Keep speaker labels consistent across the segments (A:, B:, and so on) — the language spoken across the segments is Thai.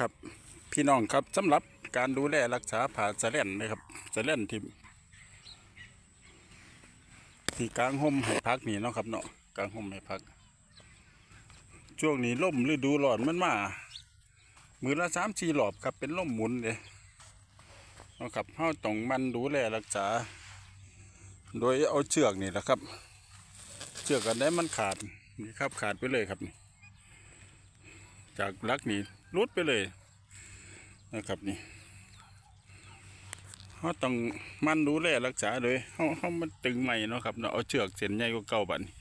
A: ครับ พี่น้องครับสำหรับการดูแลรักษาผ่าสะเล่นนะครับสะเล่นที่ที่กลางห่มให้พักนี่เนาะครับเนาะกลางห่มให้พัก ช่วงนี้ล่มฤดูร้อนมันมา มือละสามสี่หลอบครับเป็นล่มหมุนเลยเนาะครับเข้าต้องมันดูแลรักษา โดยเอาเชือกนี่แหละครับเชือกกันได้มันขาดนี่ครับขาดไปเลยครับจากลักนี่รุดไปเลย นะครับนี่เขาต้องมันดูแลรักษาเลยเขาเขามันตึงใหม่นะครับเนาะเอาเชือกเส้นใหญ่กว่าเก่าบัดนี้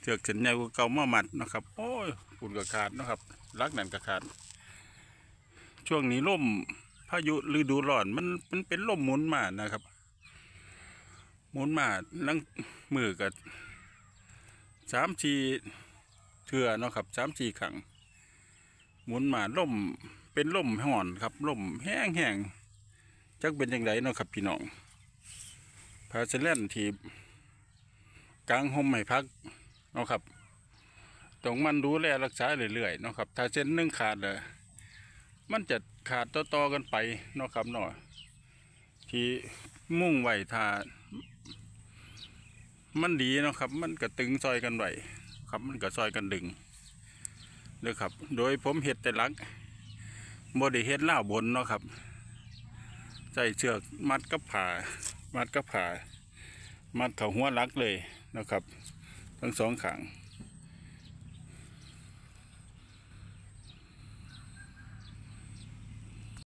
A: เชือกเส้นใหญ่กว่าเก่ามามัดนะครับ โอ้ยปุ่นกระขาดนะครับรักนั่นกระขาด ช่วงนี้ล่มพายุฤดูร้อนมันมันเป็นล่มหมุนมานะครับหมุนมาลังมือกับสามชีเถื่อนนะครับสามชีขังหมุนมาล่มเป็นล่มห่อนครับล่มแห้งแห้งจักเป็นยังไงเนาะครับ พี่น้องพาเซเลนทีกลางห่มให้พักเนาะครับตรงมันดูแลรักษาเรื่อยๆเนาะครับ ถ้าเส้นนึ่งขาดเลยมันจะขาดต่อๆกันไปเนาะครับเนาะที่มุ่งไหวทา มันดีเนาะครับ มันกระตึงซอยกันไหวครับ มันกระซอยกันดึงเลยครับ โดยผมเห็ดแต่ลักบดเห็ดล่าบนเนาะครับใส่เชือกมัดกับผามัดกับผามัดเข่าหัวลักเลยนะครับ ทั้งสองขาง